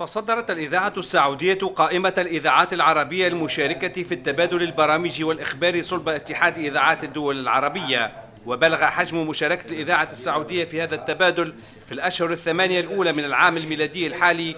تصدرت الإذاعة السعودية قائمة الإذاعات العربية المشاركة في التبادل البرامجي والإخبار صلب اتحاد إذاعات الدول العربية وبلغ حجم مشاركة الإذاعة السعودية في هذا التبادل في الأشهر الثمانية الأولى من العام الميلادي الحالي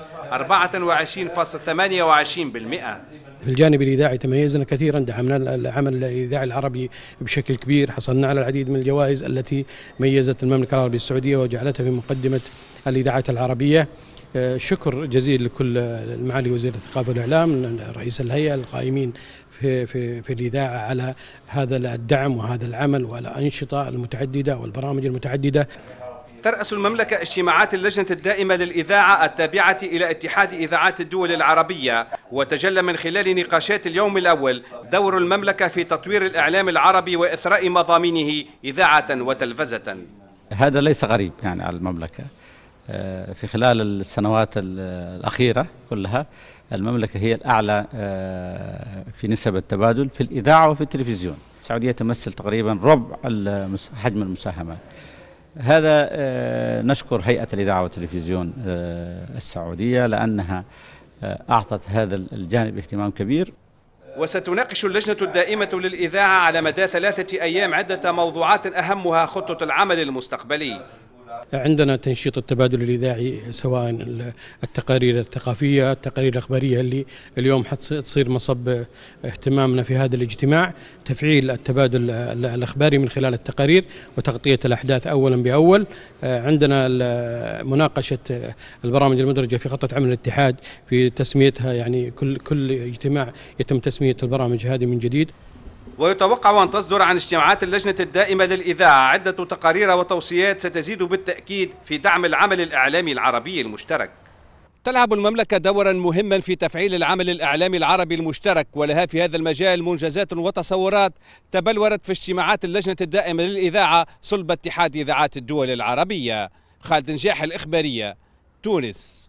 24.28% في الجانب الإذاعي تميزنا كثيرا دعمنا العمل الإذاعي العربي بشكل كبير حصلنا على العديد من الجوائز التي ميزت المملكة العربية السعودية وجعلتها في مقدمة الإذاعات العربية آه، شكر جزيل لكل معالي وزير الثقافة والإعلام رئيس الهيئة القائمين في في في الإذاعة على هذا الدعم وهذا العمل والأنشطة المتعددة والبرامج المتعددة ترأس المملكة اجتماعات اللجنة الدائمة للإذاعة التابعة إلى اتحاد إذاعات الدول العربية وتجلى من خلال نقاشات اليوم الأول دور المملكة في تطوير الإعلام العربي وإثراء مضامينه إذاعة وتلفزة هذا ليس غريب يعني على المملكة آه، في خلال السنوات الأخيرة كلها المملكة هي الأعلى آه، في نسب التبادل في الإذاعة وفي التلفزيون السعودية تمثل تقريبا ربع حجم المساهمات هذا آه، نشكر هيئة الإذاعة والتلفزيون آه، السعودية لأنها آه، أعطت هذا الجانب اهتمام كبير وستناقش اللجنة الدائمة للإذاعة على مدى ثلاثة أيام عدة موضوعات أهمها خطة العمل المستقبلي عندنا تنشيط التبادل الاذاعي سواء التقارير الثقافيه، التقارير الاخباريه اللي اليوم حتصير مصب اهتمامنا في هذا الاجتماع، تفعيل التبادل الاخباري من خلال التقارير وتغطيه الاحداث اولا باول، آه، عندنا مناقشه آه، البرامج المدرجه في خطه عمل الاتحاد في تسميتها يعني كل كل اجتماع يتم تسميه البرامج هذه من جديد. ويتوقع أن تصدر عن اجتماعات اللجنة الدائمة للإذاعة عدة تقارير وتوصيات ستزيد بالتأكيد في دعم العمل الإعلامي العربي المشترك تلعب المملكة دورا مهما في تفعيل العمل الإعلامي العربي المشترك ولها في هذا المجال منجزات وتصورات تبلورت في اجتماعات اللجنة الدائمة للإذاعة صلب اتحاد إذاعات الدول العربية خالد نجاح الإخبارية تونس